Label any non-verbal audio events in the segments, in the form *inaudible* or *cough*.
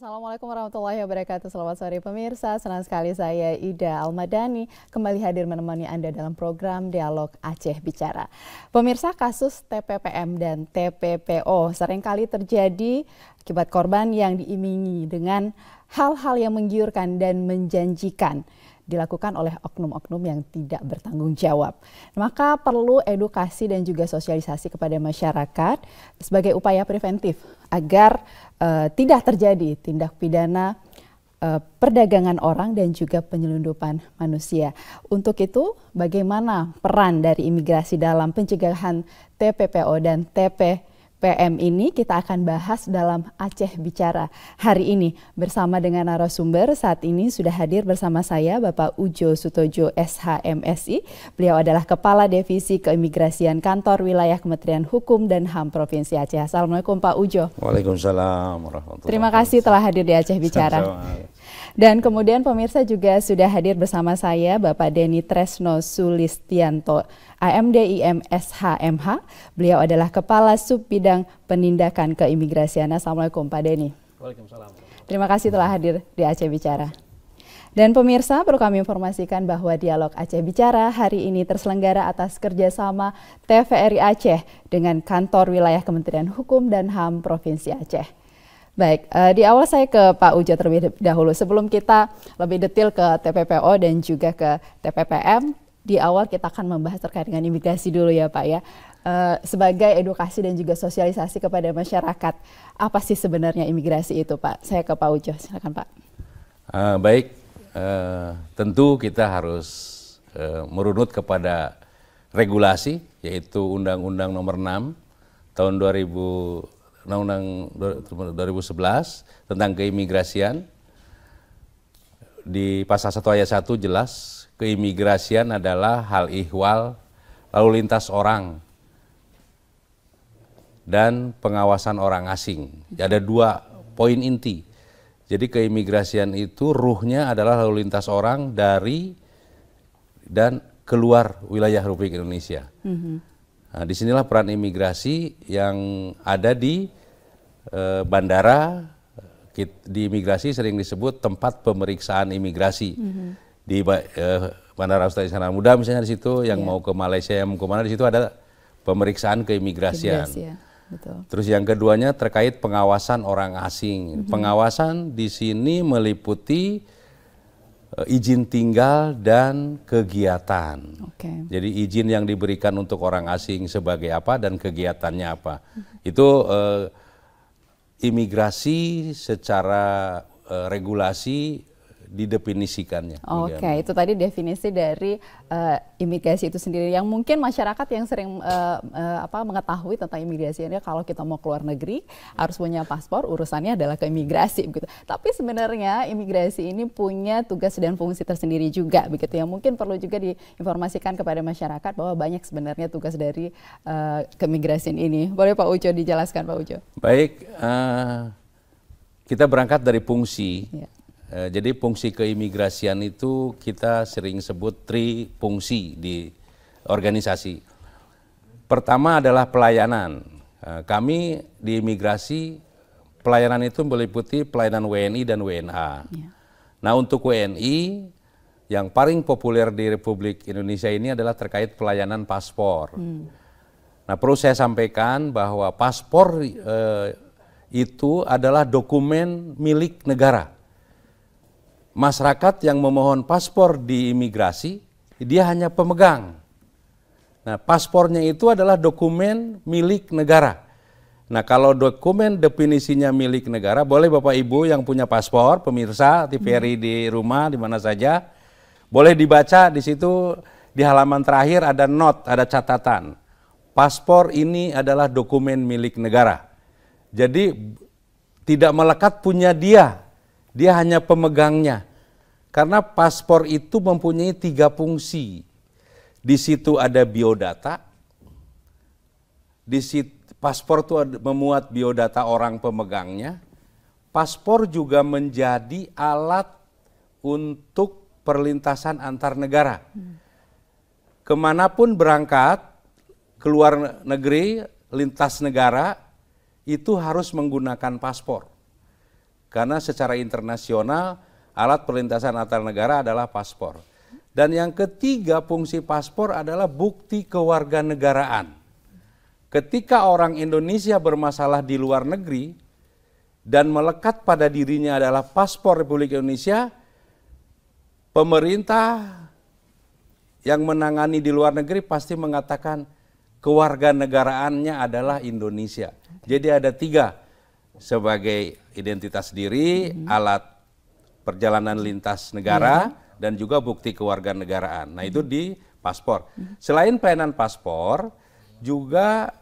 Assalamualaikum warahmatullahi wabarakatuh. Selamat sore pemirsa. Senang sekali saya Ida Almadani kembali hadir menemani Anda dalam program Dialog Aceh Bicara. Pemirsa kasus TPPM dan TPPO seringkali terjadi akibat korban yang diimingi dengan hal-hal yang menggiurkan dan menjanjikan dilakukan oleh oknum-oknum yang tidak bertanggung jawab. Maka perlu edukasi dan juga sosialisasi kepada masyarakat sebagai upaya preventif agar uh, tidak terjadi tindak pidana uh, perdagangan orang dan juga penyelundupan manusia. Untuk itu, bagaimana peran dari imigrasi dalam pencegahan TPPO dan TPPO? PM ini kita akan bahas dalam Aceh Bicara hari ini bersama dengan narasumber saat ini sudah hadir bersama saya Bapak Ujo Sutojo SHMSI. Beliau adalah Kepala Divisi Keimigrasian Kantor Wilayah Kementerian Hukum dan HAM Provinsi Aceh. Assalamualaikum Pak Ujo. Waalaikumsalam Terima kasih telah hadir di Aceh Bicara. Dan kemudian pemirsa juga sudah hadir bersama saya Bapak Deni Tresno Sulistianto, AMDIM SHMH. Beliau adalah Kepala Subbidang Bidang Penindakan Keimigrasian. Assalamualaikum Pak Denny. Waalaikumsalam. Terima kasih telah hadir di Aceh Bicara. Dan pemirsa perlu kami informasikan bahwa dialog Aceh Bicara hari ini terselenggara atas kerjasama TVRI Aceh dengan kantor wilayah Kementerian Hukum dan HAM Provinsi Aceh. Baik, eh, di awal saya ke Pak Uja terlebih dahulu. Sebelum kita lebih detail ke TPPO dan juga ke TPPM, di awal kita akan membahas terkait dengan imigrasi dulu ya Pak ya. Eh, sebagai edukasi dan juga sosialisasi kepada masyarakat. Apa sih sebenarnya imigrasi itu, Pak? Saya ke Pak Ujo, silakan Pak. Uh, baik, uh, tentu kita harus uh, merunut kepada regulasi, yaitu Undang-Undang Nomor 6 tahun 2000 Undang-Undang 2011 tentang keimigrasian di pasal 1 ayat 1 jelas keimigrasian adalah hal ihwal lalu lintas orang dan pengawasan orang asing. Ada dua poin inti. Jadi keimigrasian itu ruhnya adalah lalu lintas orang dari dan keluar wilayah Republik Indonesia. Mm -hmm. Nah, peran imigrasi yang ada di eh, bandara. Di imigrasi sering disebut tempat pemeriksaan imigrasi. Mm -hmm. Di eh, Bandara Ustaz sana Muda misalnya di situ, yang yeah. mau ke Malaysia, yang mau ke mana di situ ada pemeriksaan keimigrasian. Imigrasi, ya. Betul. Terus yang keduanya terkait pengawasan orang asing. Mm -hmm. Pengawasan di sini meliputi e, izin tinggal dan kegiatan. Okay. Jadi izin yang diberikan untuk orang asing sebagai apa dan kegiatannya apa. Mm -hmm. Itu uh, imigrasi secara uh, regulasi didefinisikannya. Oke, okay, iya, itu tadi definisi dari uh, imigrasi itu sendiri yang mungkin masyarakat yang sering uh, uh, apa mengetahui tentang imigrasi ini kalau kita mau keluar negeri harus punya paspor, urusannya adalah ke imigrasi begitu. Tapi sebenarnya imigrasi ini punya tugas dan fungsi tersendiri juga begitu Yang Mungkin perlu juga diinformasikan kepada masyarakat bahwa banyak sebenarnya tugas dari uh, keimigrasian ini. Boleh Pak Ujo dijelaskan Pak Ujo? Baik, uh, kita berangkat dari fungsi. Yeah. Eh, jadi fungsi keimigrasian itu kita sering sebut tri fungsi di organisasi. Pertama adalah pelayanan. Eh, kami di imigrasi pelayanan itu meliputi pelayanan WNI dan WNA. Ya. Nah untuk WNI yang paling populer di Republik Indonesia ini adalah terkait pelayanan paspor. Hmm. Nah perlu saya sampaikan bahwa paspor eh, itu adalah dokumen milik negara masyarakat yang memohon paspor di imigrasi, dia hanya pemegang. Nah, paspornya itu adalah dokumen milik negara. Nah, kalau dokumen definisinya milik negara, boleh Bapak Ibu yang punya paspor, pemirsa TVRI hmm. di rumah di mana saja, boleh dibaca di situ di halaman terakhir ada not ada catatan. Paspor ini adalah dokumen milik negara. Jadi tidak melekat punya dia, dia hanya pemegangnya. Karena paspor itu mempunyai tiga fungsi. Di situ ada biodata. Di situ, paspor itu memuat biodata orang pemegangnya. Paspor juga menjadi alat untuk perlintasan antar negara. Kemanapun berangkat, keluar negeri, lintas negara, itu harus menggunakan paspor. Karena secara internasional alat perlintasan antar negara adalah paspor. Dan yang ketiga fungsi paspor adalah bukti kewarganegaraan. Ketika orang Indonesia bermasalah di luar negeri dan melekat pada dirinya adalah paspor Republik Indonesia, pemerintah yang menangani di luar negeri pasti mengatakan kewarganegaraannya adalah Indonesia. Jadi ada tiga sebagai identitas diri, hmm. alat perjalanan lintas negara, yeah. dan juga bukti kewarganegaraan. Nah, itu di paspor. Hmm. Selain pelayanan paspor, juga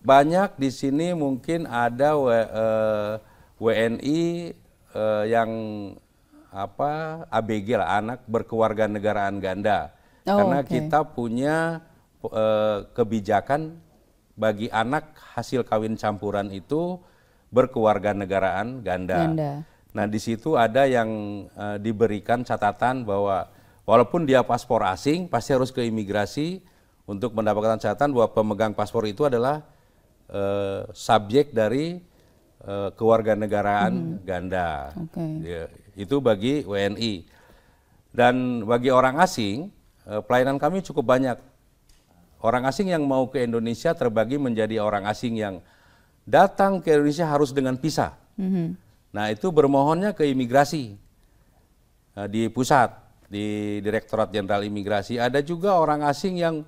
banyak di sini mungkin ada w, uh, eh, WNI uh, eh, yang apa ABG lah anak berkewarganegaraan ganda. Oh, karena okay. kita punya uh, kebijakan bagi anak hasil kawin campuran itu berkewarganegaraan ganda. ganda. Nah, di situ ada yang e, diberikan catatan bahwa walaupun dia paspor asing pasti harus ke imigrasi untuk mendapatkan catatan bahwa pemegang paspor itu adalah e, subjek dari e, kewarganegaraan hmm. ganda. Okay. Ya, itu bagi WNI. Dan bagi orang asing, pelayanan kami cukup banyak Orang asing yang mau ke Indonesia terbagi menjadi orang asing yang datang ke Indonesia harus dengan visa. Mm -hmm. Nah itu bermohonnya ke imigrasi eh, di pusat, di Direktorat Jenderal Imigrasi. Ada juga orang asing yang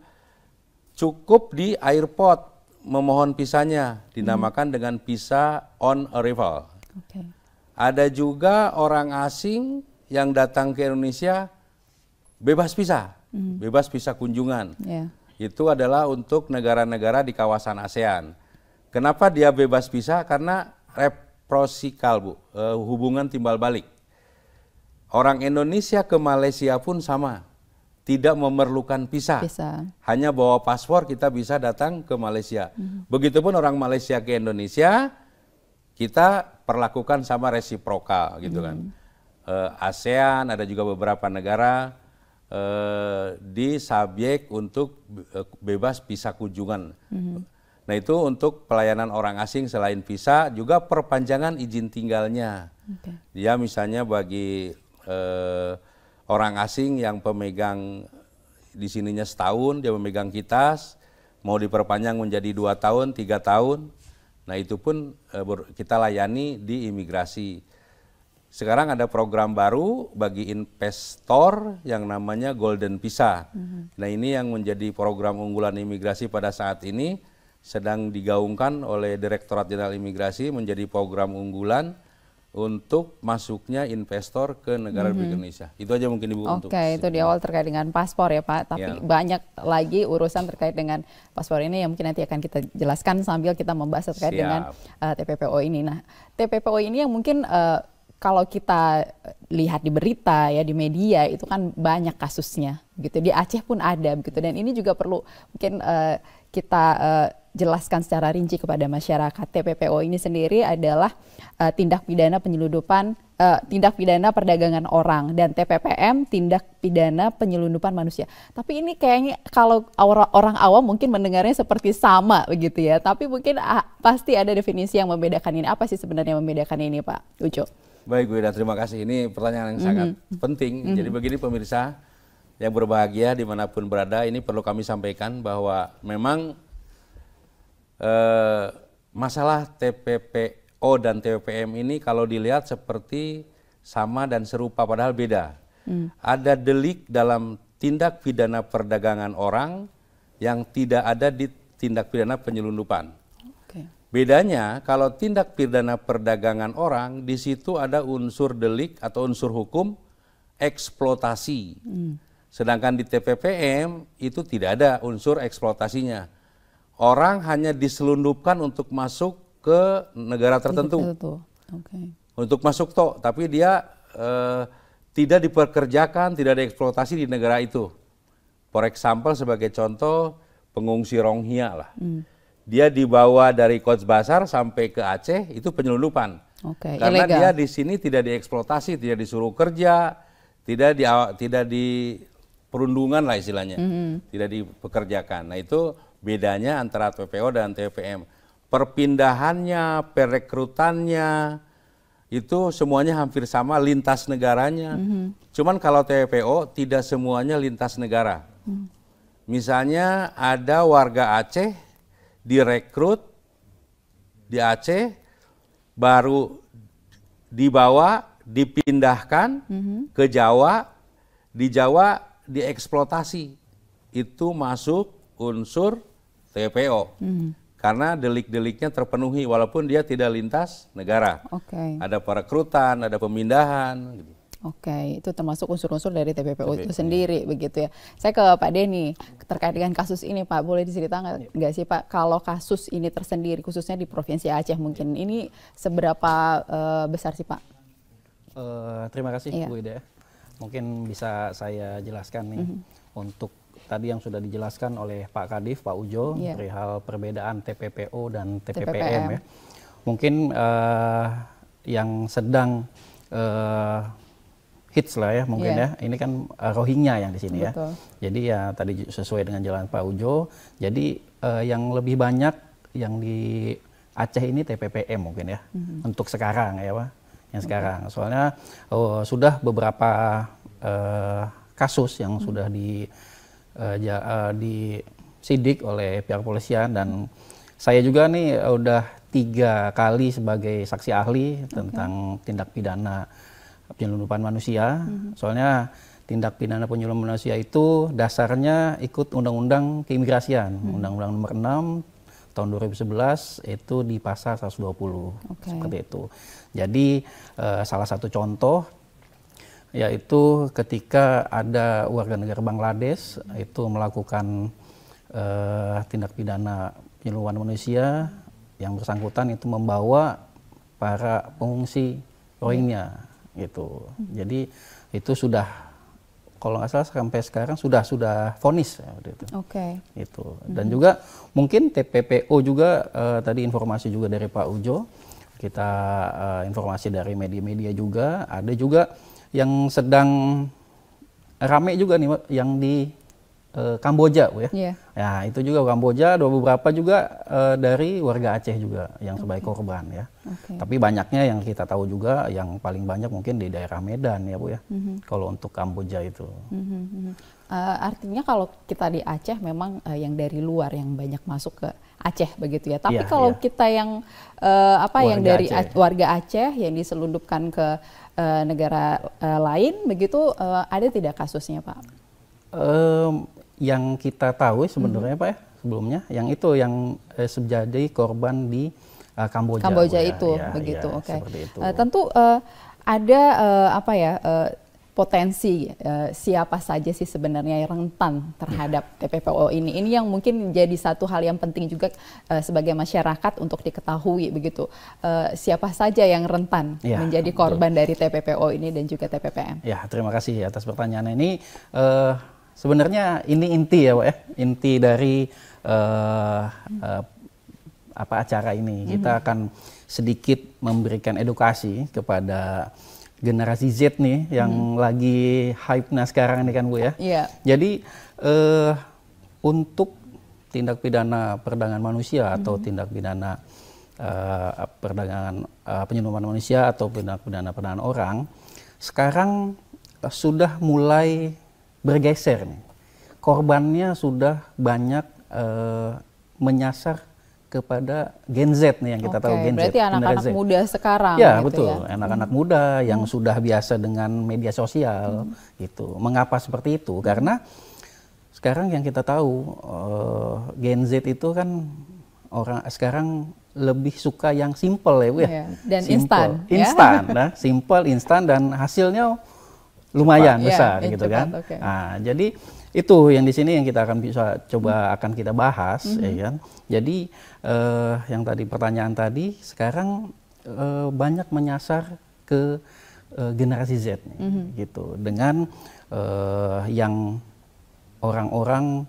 cukup di airport memohon visanya, mm-hmm. dinamakan mm -hmm. dengan visa on arrival. Okay. Ada juga orang asing yang datang ke Indonesia bebas visa, mm -hmm. bebas visa kunjungan. Yeah itu adalah untuk negara-negara di kawasan ASEAN. Kenapa dia bebas visa? Karena reprosikal, Bu, eh, hubungan timbal balik. Orang Indonesia ke Malaysia pun sama, tidak memerlukan visa. visa. Hanya bawa paspor kita bisa datang ke Malaysia. Mm -hmm. Begitupun orang Malaysia ke Indonesia, kita perlakukan sama resiprokal gitu mm -hmm. kan. Eh, ASEAN ada juga beberapa negara Eh, di subjek untuk eh, bebas visa kunjungan. Mm-hmm. Nah itu untuk pelayanan orang asing selain visa juga perpanjangan izin tinggalnya. Okay. Ya misalnya bagi eh, orang asing yang pemegang di sininya setahun dia memegang kitas mau diperpanjang menjadi dua tahun tiga tahun. Nah itu pun eh, kita layani di imigrasi. Sekarang ada program baru bagi investor yang namanya Golden Visa. Mm-hmm. Nah ini yang menjadi program unggulan imigrasi pada saat ini sedang digaungkan oleh Direktorat Jenderal Imigrasi menjadi program unggulan untuk masuknya investor ke negara mm-hmm. Indonesia. Itu aja mungkin Ibu Oke, itu di awal terkait dengan paspor ya Pak, tapi yeah. banyak lagi urusan terkait dengan paspor ini yang mungkin nanti akan kita jelaskan sambil kita membahas terkait Siap. dengan uh, eh, TPPO ini. Nah, TPPO ini yang mungkin uh, kalau kita eh, lihat di berita ya di media itu kan banyak kasusnya gitu di Aceh pun ada begitu dan ini juga perlu mungkin uh, kita uh, jelaskan secara rinci kepada masyarakat TPPO ini sendiri adalah uh, tindak pidana penyeludupan uh, tindak pidana perdagangan orang dan TPPM tindak pidana penyelundupan manusia tapi ini kayaknya kalau orang awam mungkin mendengarnya seperti sama begitu ya tapi mungkin uh, pasti ada definisi yang membedakan ini apa sih sebenarnya membedakan ini Pak Ucok. Baik Bu Ida, terima kasih. Ini pertanyaan yang sangat mm -hmm. penting. Mm -hmm. Jadi begini pemirsa yang berbahagia dimanapun berada, ini perlu kami sampaikan bahwa memang eh, masalah TPPO dan TPPM ini kalau dilihat seperti sama dan serupa padahal beda. Mm. Ada delik dalam tindak pidana perdagangan orang yang tidak ada di tindak pidana penyelundupan. Bedanya kalau tindak pidana perdagangan orang di situ ada unsur delik atau unsur hukum eksploitasi. Hmm. Sedangkan di TPPM itu tidak ada unsur eksploitasinya. Orang hanya diselundupkan untuk masuk ke negara tertentu. Okay. Untuk masuk to, tapi dia eh, tidak diperkerjakan, tidak ada eksploitasi di negara itu. For example sebagai contoh pengungsi Rohingya lah. Hmm dia dibawa dari Kots Basar sampai ke Aceh itu penyelundupan. Okay, Karena ilegal. dia di sini tidak dieksploitasi, tidak disuruh kerja, tidak di tidak di perundungan lah istilahnya, mm -hmm. tidak dipekerjakan. Nah itu bedanya antara TPO dan TPM. Perpindahannya, perekrutannya itu semuanya hampir sama lintas negaranya. Mm -hmm. Cuman kalau TPO tidak semuanya lintas negara. Mm. Misalnya ada warga Aceh direkrut di Aceh, baru dibawa, dipindahkan mm-hmm. ke Jawa, di Jawa dieksploitasi. Itu masuk unsur TPO. Mm-hmm. Karena delik-deliknya terpenuhi walaupun dia tidak lintas negara. Okay. Ada perekrutan, ada pemindahan gitu. Oke, itu termasuk unsur-unsur dari TPPU itu iya. sendiri iya. begitu ya. Saya ke Pak Denny terkait dengan kasus ini Pak, boleh diceritakan iya. nggak iya. sih Pak kalau kasus ini tersendiri khususnya di Provinsi Aceh mungkin iya. ini seberapa uh, besar sih Pak? Uh, terima kasih iya. Bu Ida. Ya. Mungkin bisa saya jelaskan nih mm -hmm. untuk tadi yang sudah dijelaskan oleh Pak Kadif, Pak Ujo iya. perihal perbedaan TPPU dan TPPM, TPPM. ya. Mungkin uh, yang sedang uh, kids lah ya mungkin yeah. ya. Ini kan uh, Rohingya yang di sini ya. Jadi ya tadi sesuai dengan jalan Pak Ujo. Jadi uh, yang lebih banyak yang di Aceh ini TPPM mungkin ya. Mm -hmm. Untuk sekarang ya Pak. Yang okay. sekarang. Soalnya uh, sudah beberapa uh, kasus yang mm -hmm. sudah di uh, ja, uh, disidik oleh pihak polisian dan saya juga nih udah tiga kali sebagai saksi ahli okay. tentang tindak pidana penyelundupan manusia. Mm-hmm. Soalnya tindak pidana penyelundupan manusia itu dasarnya ikut Undang-Undang Keimigrasian, mm-hmm. Undang-Undang Nomor 6 tahun 2011 itu di pasal 120 okay. seperti itu. Jadi uh, salah satu contoh yaitu ketika ada warga negara Bangladesh mm-hmm. itu melakukan uh, tindak pidana penyelundupan manusia yang bersangkutan itu membawa para pengungsi Rohingya iya gitu. Jadi itu sudah kalau nggak salah sampai sekarang sudah sudah vonis ya, itu. Oke. Okay. Itu dan -hmm. juga mungkin TPPO juga uh, tadi informasi juga dari Pak Ujo kita uh, informasi dari media-media juga ada juga yang sedang rame juga nih yang di uh, Kamboja bu ya. Yeah. Ya itu juga Kamboja, Dua beberapa juga uh, dari warga Aceh juga yang sebagai okay. korban ya. Okay. Tapi banyaknya yang kita tahu juga yang paling banyak mungkin di daerah Medan ya bu ya. Mm -hmm. Kalau untuk Kamboja itu. Mm -hmm. uh, artinya kalau kita di Aceh memang uh, yang dari luar yang banyak masuk ke Aceh begitu ya. Tapi yeah, kalau yeah. kita yang uh, apa warga yang dari Aceh. warga Aceh yang diselundupkan ke uh, negara uh, lain begitu uh, ada tidak kasusnya pak? Um, yang kita tahu ya sebenarnya hmm. Pak ya sebelumnya yang itu yang eh, sejadi korban di uh, Kamboja. Kamboja itu ya, begitu. Ya, Oke. Okay. Uh, eh, tentu uh, ada uh, apa ya uh, potensi uh, siapa saja sih sebenarnya yang rentan terhadap *laughs* TPPO ini. Ini yang mungkin jadi satu hal yang penting juga uh, sebagai masyarakat untuk diketahui begitu. Uh, siapa saja yang rentan ya, menjadi korban betul. dari TPPO ini dan juga TPPM. Ya, terima kasih atas pertanyaan ini. Uh, Sebenarnya ini inti ya, Pak ya. Inti dari uh, uh, apa acara ini. Mm-hmm. Kita akan sedikit memberikan edukasi kepada generasi Z nih yang mm-hmm. lagi hype nah sekarang ini kan, Bu ya. Yeah. Jadi uh, untuk tindak pidana perdagangan manusia mm-hmm. atau tindak pidana uh, perdagangan uh, penyelundupan manusia atau tindak pidana perdagangan orang sekarang uh, sudah mulai bergeser nih. Korbannya sudah banyak uh, menyasar kepada Gen Z nih yang kita okay, tahu Gen Z. Berarti anak-anak muda sekarang. Ya gitu ya. betul, hmm. anak-anak ya? muda yang hmm. sudah biasa dengan media sosial hmm. gitu. Mengapa seperti itu? Karena sekarang yang kita tahu uh, Gen Z itu kan orang sekarang lebih suka yang simple ya, bu ya. Iya, dan simple. instan. Ya. Instan, ya? nah, *laughs* simple, instan dan hasilnya lumayan Cepat, besar ya, gitu cepat, kan. kan okay. Nah, jadi itu yang di sini yang kita akan bisa coba hmm. akan kita bahas hmm. ya kan. Jadi eh, yang tadi pertanyaan tadi sekarang eh, banyak menyasar ke eh, generasi Z nih, hmm. gitu dengan eh, yang orang-orang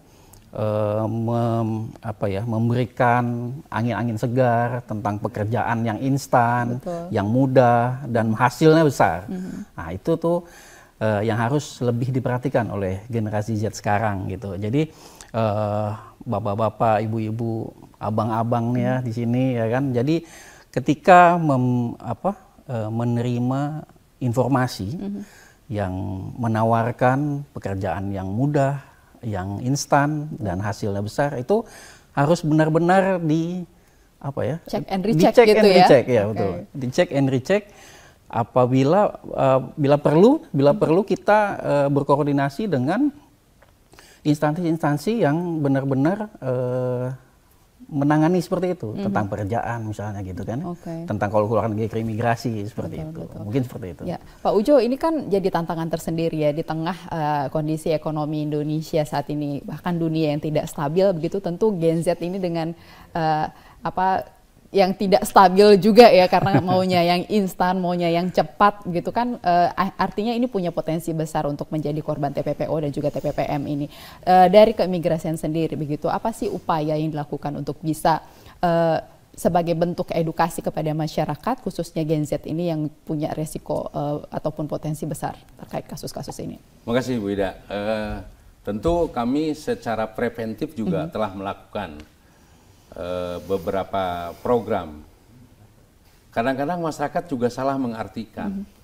eh, mem, apa ya memberikan angin-angin segar tentang pekerjaan yang instan, Betul. yang mudah dan hasilnya besar. Hmm. Nah, itu tuh uh, yang harus lebih diperhatikan oleh generasi Z sekarang gitu. Jadi uh, bapak-bapak, ibu-ibu, abang-abang nih ya di sini ya kan. Jadi ketika mem, apa, uh, menerima informasi hmm. yang menawarkan pekerjaan yang mudah, yang instan dan hasilnya besar itu harus benar-benar di apa ya? Check and recheck di check gitu and ya. Recheck, ya okay. betul. Di check and recheck apabila uh, bila perlu bila perlu kita uh, berkoordinasi dengan instansi-instansi yang benar-benar uh, menangani seperti itu hmm tentang pekerjaan misalnya gitu kan okay. tentang kalau keluaran negeri imigrasi seperti betul, itu betul. mungkin seperti itu ya Pak Ujo ini kan jadi tantangan tersendiri ya di tengah uh, kondisi ekonomi Indonesia saat ini bahkan dunia yang tidak stabil begitu tentu Gen Z ini dengan uh, apa yang tidak stabil juga ya karena *laughs* maunya yang instan, maunya yang cepat gitu kan uh, artinya ini punya potensi besar untuk menjadi korban TPPO dan juga TPPM ini. Uh, dari keimigrasian sendiri begitu apa sih upaya yang dilakukan untuk bisa uh, sebagai bentuk edukasi kepada masyarakat khususnya Gen Z ini yang punya resiko uh, ataupun potensi besar terkait kasus-kasus ini. Terima kasih Bu Ida. Uh, tentu kami secara preventif juga mm -hmm. telah melakukan Eh, beberapa program. Kadang-kadang masyarakat juga salah mengartikan. Mm -hmm.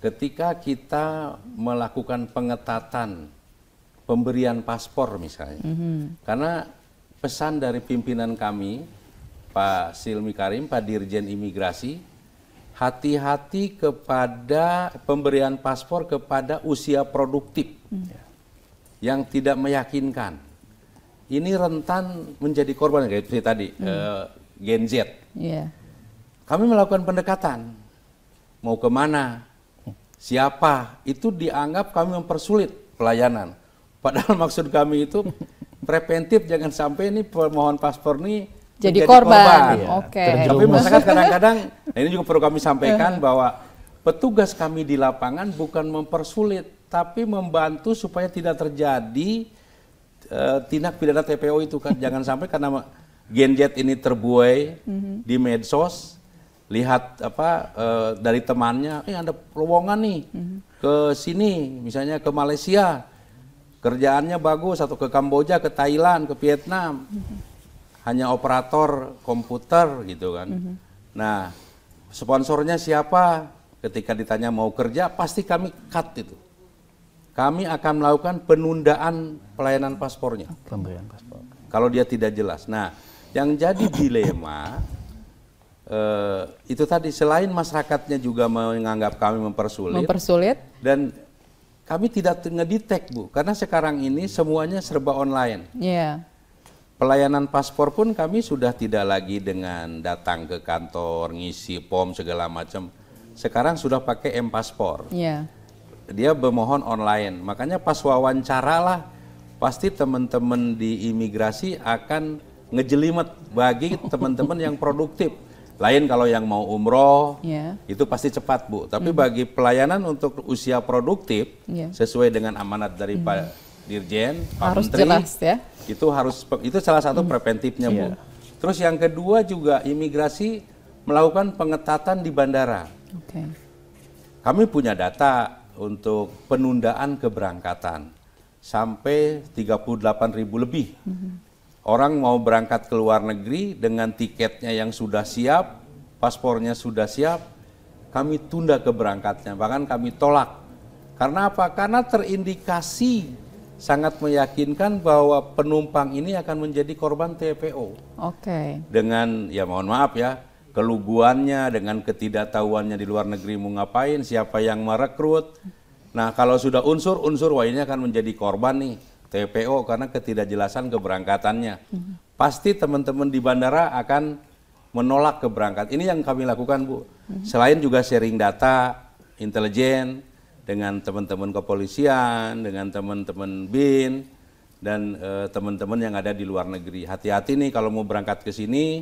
Ketika kita melakukan pengetatan pemberian paspor misalnya, mm -hmm. karena pesan dari pimpinan kami, Pak Silmi Karim, Pak Dirjen Imigrasi, hati-hati kepada pemberian paspor kepada usia produktif mm -hmm. yang tidak meyakinkan ini rentan menjadi korban kayak tadi hmm. uh, Gen Z. Yeah. Kami melakukan pendekatan mau kemana, siapa itu dianggap kami mempersulit pelayanan. Padahal *laughs* maksud kami itu preventif jangan sampai ini pemohon paspor ini jadi korban. korban. Ya. Oke. Okay. Tapi masyarakat kadang-kadang *laughs* ini juga perlu kami sampaikan iya. bahwa petugas kami di lapangan bukan mempersulit tapi membantu supaya tidak terjadi uh, tindak pidana TPO itu kan jangan sampai karena Gen Z ini terbuai mm-hmm. di medsos lihat apa uh, dari temannya eh ada lowongan nih mm-hmm. ke sini misalnya ke Malaysia kerjaannya bagus atau ke Kamboja ke Thailand ke Vietnam mm-hmm. hanya operator komputer gitu kan mm-hmm. nah sponsornya siapa ketika ditanya mau kerja pasti kami cut itu kami akan melakukan penundaan pelayanan paspornya. Pemberian paspor. Kalau dia tidak jelas. Nah, yang jadi dilema eh, itu tadi selain masyarakatnya juga menganggap kami mempersulit. Mempersulit. Dan kami tidak ngedetect bu, karena sekarang ini semuanya serba online. Iya. Yeah. Pelayanan paspor pun kami sudah tidak lagi dengan datang ke kantor, ngisi pom segala macam. Sekarang sudah pakai m paspor. Iya. Yeah dia bermohon online. Makanya pas wawancara lah pasti teman-teman di imigrasi akan ngejelimet bagi teman-teman yang produktif. Lain kalau yang mau umroh yeah. itu pasti cepat bu. Tapi mm. bagi pelayanan untuk usia produktif yeah. sesuai dengan amanat dari mm. Pak Dirjen, Pak harus Menteri, jelas, ya. itu harus itu salah satu mm. preventifnya bu. Iya. Terus yang kedua juga imigrasi melakukan pengetatan di bandara. Okay. Kami punya data untuk penundaan keberangkatan sampai 38 ribu lebih. Mm -hmm. Orang mau berangkat ke luar negeri dengan tiketnya yang sudah siap, paspornya sudah siap, kami tunda keberangkatnya, bahkan kami tolak. Karena apa? Karena terindikasi sangat meyakinkan bahwa penumpang ini akan menjadi korban TPO. Oke. Okay. Dengan ya mohon maaf ya, keluguannya, dengan ketidaktahuannya di luar negeri mau ngapain, siapa yang merekrut. Nah kalau sudah unsur-unsur, wah ini akan menjadi korban nih TPO karena ketidakjelasan keberangkatannya. Pasti teman-teman di bandara akan menolak keberangkat. Ini yang kami lakukan Bu. Selain juga sharing data, intelijen, dengan teman-teman kepolisian, dengan teman-teman BIN, dan eh, teman -teman yang ada di luar negeri. Hati-hati nih kalau mau berangkat ke sini,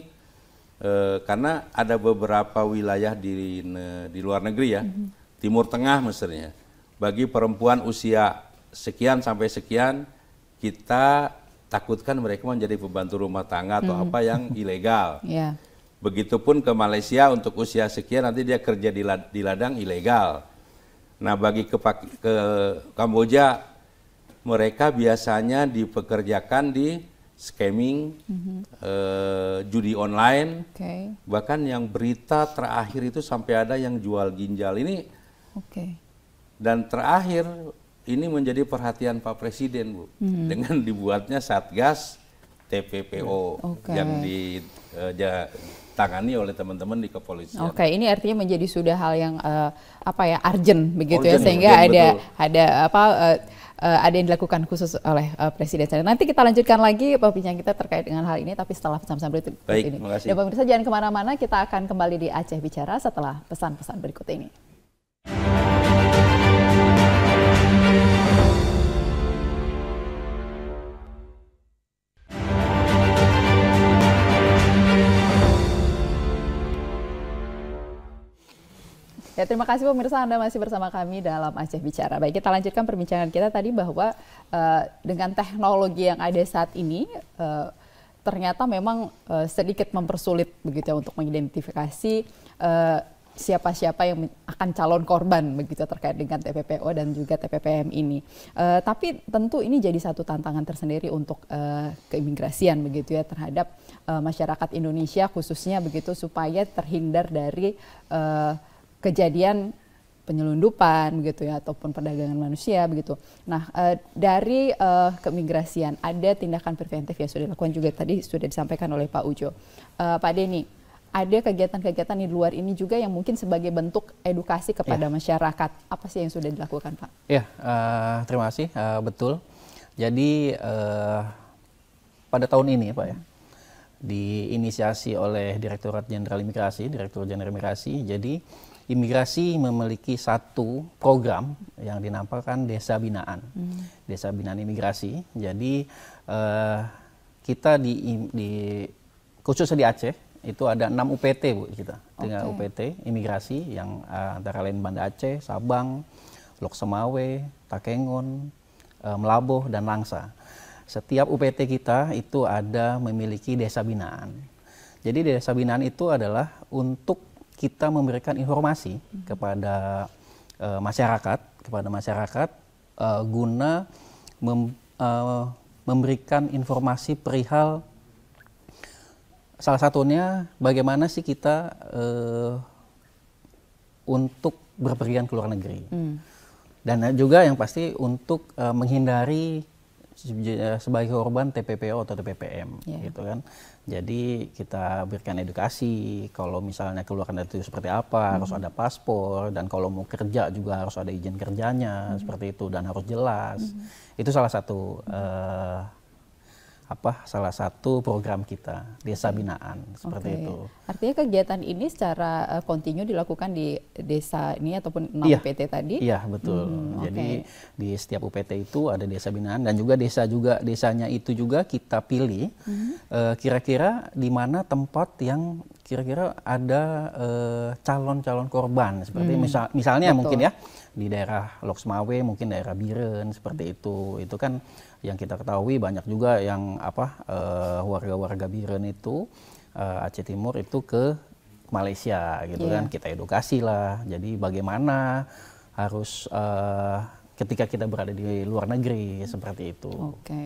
Eh, karena ada beberapa wilayah di di luar negeri ya, mhm. Timur Tengah misalnya, bagi perempuan usia sekian sampai sekian kita takutkan mereka menjadi pembantu rumah tangga atau hmm apa yang *laughs* ilegal. yeah. Begitupun ke Malaysia untuk usia sekian nanti dia kerja di, lad di ladang ilegal. Nah bagi ke, ke Kamboja mereka biasanya dipekerjakan di scamming, mm-hmm. uh, judi online, okay. bahkan yang berita terakhir itu sampai ada yang jual ginjal ini. Okay. Dan terakhir ini menjadi perhatian Pak Presiden Bu mm-hmm. dengan dibuatnya satgas TPPO okay. yang di uh, ja, ditangani oleh teman-teman di kepolisian. Oke, okay, ini artinya menjadi sudah hal yang uh, apa ya urgent begitu ya, urgent, ya sehingga urgent, ada betul. ada apa uh, uh, ada yang dilakukan khusus oleh uh, Presiden. Nanti kita lanjutkan lagi perbincangan kita terkait dengan hal ini, tapi setelah pesan-pesan berikut Baik, ini. Makasih. Dan pemirsa jangan kemana-mana, kita akan kembali di Aceh Bicara setelah pesan-pesan berikut ini. Ya, terima kasih pemirsa Anda masih bersama kami dalam Aceh Bicara. Baik, kita lanjutkan perbincangan kita tadi bahwa uh, dengan teknologi yang ada saat ini uh, ternyata memang uh, sedikit mempersulit begitu ya untuk mengidentifikasi siapa siapa-siapa yang akan calon korban begitu ya terkait dengan TPPO dan juga TPPM ini. Uh, tapi tentu ini jadi satu tantangan tersendiri untuk uh, keimigrasian begitu ya terhadap uh, masyarakat Indonesia khususnya begitu supaya terhindar dari uh, kejadian penyelundupan begitu ya ataupun perdagangan manusia begitu. Nah e, dari e, kemigrasian ada tindakan preventif yang sudah dilakukan juga tadi sudah disampaikan oleh Pak Ujo. E, Pak Denny, ada kegiatan-kegiatan di luar ini juga yang mungkin sebagai bentuk edukasi kepada ya. masyarakat. Apa sih yang sudah dilakukan Pak? Ya uh, terima kasih uh, betul. Jadi uh, pada tahun ini Pak ya diinisiasi oleh Direktorat Jenderal Imigrasi, Direktur Jenderal Imigrasi. Jadi imigrasi memiliki satu program yang dinamakan desa binaan, hmm. desa binaan imigrasi. Jadi uh, kita di, di khususnya di Aceh itu ada enam UPT bu kita, dengan okay. UPT imigrasi yang uh, antara lain Banda Aceh, Sabang, Lok Semawe, Takengon, uh, eh, Melaboh dan Langsa. Setiap UPT kita itu ada memiliki desa binaan. Jadi desa binaan itu adalah untuk kita memberikan informasi hmm. kepada uh, masyarakat kepada masyarakat uh, guna mem, uh, memberikan informasi perihal salah satunya bagaimana sih kita uh, untuk berpergian ke luar negeri hmm. dan juga yang pasti untuk uh, menghindari sebagai korban TPPO atau TPPM yeah. gitu kan jadi kita berikan edukasi, kalau misalnya keluarkan dari itu seperti apa, hmm. harus ada paspor, dan kalau mau kerja juga harus ada izin kerjanya, hmm. seperti itu, dan harus jelas. Hmm. Itu salah satu hmm. uh, apa salah satu program kita desa binaan seperti itu. Artinya kegiatan ini secara uh, kontinu dilakukan di desa ini ataupun enam iya. UPT tadi? Iya betul. Hmm, Jadi di setiap UPT itu ada desa binaan dan juga desa juga desanya itu juga kita pilih hmm. Eh, kira-kira hmm. uh, di mana tempat yang kira-kira ada eh, calon-calon uh, korban seperti hmm. misal misalnya betul. mungkin ya di daerah Loksmawe mungkin daerah Biren seperti itu itu kan yang kita ketahui banyak juga yang apa eh, warga-warga uh, Biren itu uh, Aceh Timur itu ke Malaysia gitu yeah. kan kita edukasi lah jadi bagaimana harus uh, ketika kita berada di luar negeri seperti itu. Oke,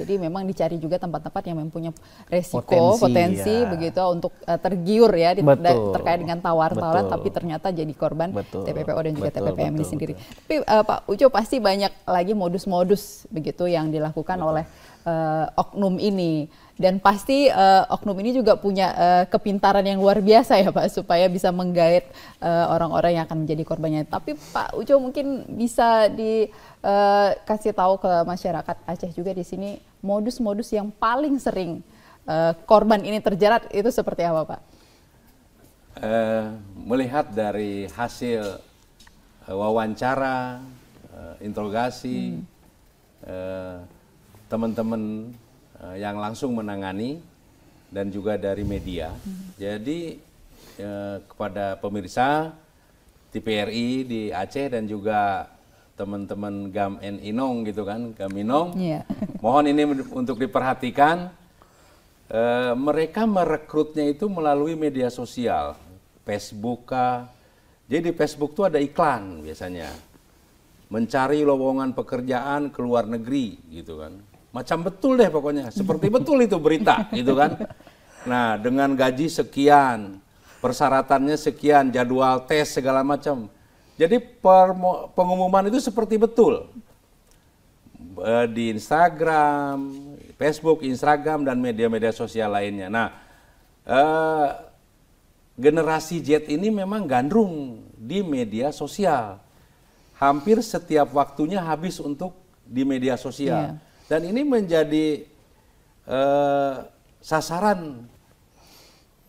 jadi memang dicari juga tempat-tempat yang mempunyai resiko potensi, potensi ya. begitu untuk uh, tergiur ya di, Betul. terkait dengan tawar-tawaran tapi ternyata jadi korban Betul. TPPO dan juga Betul. TPPM ini sendiri. Betul. Tapi uh, Pak Ucu pasti banyak lagi modus-modus begitu yang dilakukan Betul. oleh uh, oknum ini dan pasti uh, oknum ini juga punya uh, kepintaran yang luar biasa ya Pak supaya bisa menggait uh, orang-orang yang akan menjadi korbannya. Tapi Pak Ujo mungkin bisa dikasih uh, tahu ke masyarakat Aceh juga di sini modus-modus yang paling sering uh, korban ini terjerat itu seperti apa Pak? Uh, melihat dari hasil wawancara, uh, interogasi, hmm. uh, teman-teman eh, yang langsung menangani dan juga dari media. Mhm. Jadi uh, kepada pemirsa TPRI di Aceh dan juga teman-teman Gam N Inong gitu kan, Gam Inong. Yeah. *laughs* Mohon ini untuk diperhatikan. Uh, mereka merekrutnya itu melalui media sosial, Facebook kah. Jadi di Facebook tuh ada iklan biasanya. Mencari lowongan pekerjaan ke luar negeri gitu kan macam betul deh pokoknya seperti betul itu berita gitu kan nah dengan gaji sekian persyaratannya sekian jadwal tes segala macam jadi pengumuman itu seperti betul di Instagram Facebook Instagram dan media-media sosial lainnya nah eh, generasi Z ini memang gandrung di media sosial hampir setiap waktunya habis untuk di media sosial yeah dan ini menjadi uh, sasaran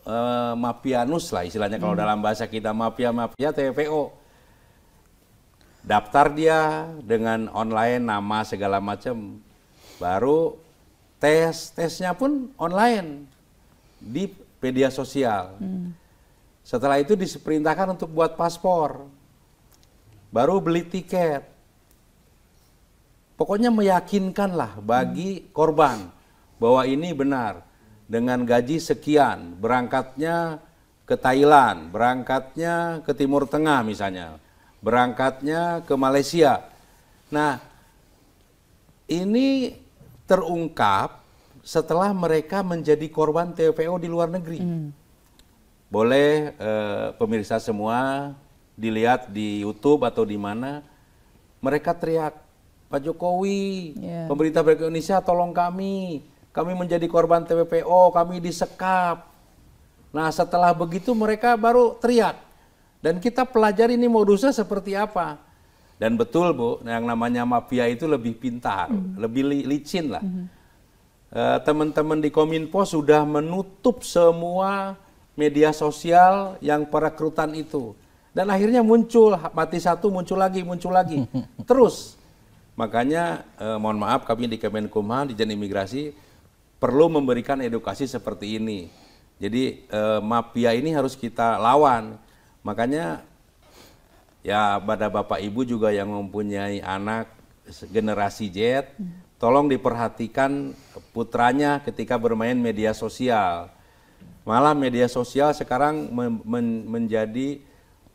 uh, mafianus lah istilahnya kalau hmm. dalam bahasa kita mafia-mafia TPO. Daftar dia dengan online nama segala macam. Baru tes tesnya pun online di media sosial. Hmm. Setelah itu diperintahkan untuk buat paspor. Baru beli tiket pokoknya meyakinkanlah bagi hmm. korban bahwa ini benar dengan gaji sekian berangkatnya ke Thailand, berangkatnya ke Timur Tengah misalnya, berangkatnya ke Malaysia. Nah, ini terungkap setelah mereka menjadi korban TPO di luar negeri. Hmm. Boleh eh, pemirsa semua dilihat di YouTube atau di mana mereka teriak Pak Jokowi, yeah. pemerintah Republik Indonesia tolong kami, kami menjadi korban TPPO, kami disekap. Nah setelah begitu mereka baru teriak. Dan kita pelajari ini modusnya seperti apa. Dan betul Bu, yang namanya mafia itu lebih pintar, mm. lebih licin lah. Mm. Uh, Teman-teman di Kominfo sudah menutup semua media sosial yang perekrutan itu. Dan akhirnya muncul, mati satu muncul lagi, muncul lagi. *laughs* Terus Makanya eh, mohon maaf kami di Kemenkumham di Jen Imigrasi perlu memberikan edukasi seperti ini. Jadi eh, mafia ini harus kita lawan. Makanya ya pada Bapak Ibu juga yang mempunyai anak generasi Z, tolong diperhatikan putranya ketika bermain media sosial. Malah media sosial sekarang men men menjadi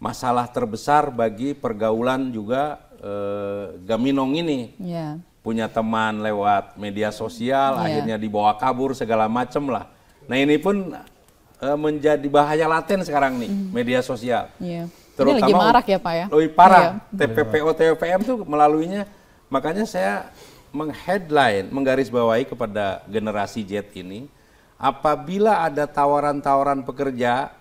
masalah terbesar bagi pergaulan juga Eh, Gaminong ini yeah. punya teman lewat media sosial, yeah. akhirnya dibawa kabur segala macem lah. Nah ini pun e, menjadi bahaya laten sekarang nih mm. media sosial. Yeah. Terutama ini lagi marak ya Pak ya? Lebih parah. Yeah. TPPO, TPM tuh melaluinya. Makanya saya mengheadline, menggarisbawahi kepada generasi Z ini, apabila ada tawaran-tawaran pekerja,